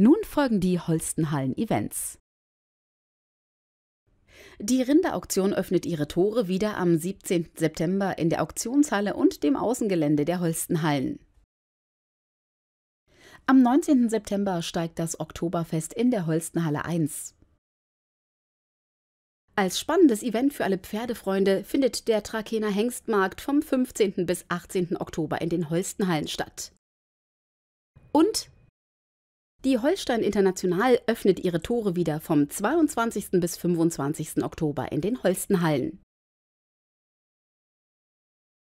Nun folgen die Holstenhallen-Events. Die Rinderauktion öffnet ihre Tore wieder am 17. September in der Auktionshalle und dem Außengelände der Holstenhallen. Am 19. September steigt das Oktoberfest in der Holstenhalle 1. Als spannendes Event für alle Pferdefreunde findet der Trakener Hengstmarkt vom 15. bis 18. Oktober in den Holstenhallen statt. Und die Holstein International öffnet ihre Tore wieder vom 22. bis 25. Oktober in den Holstenhallen.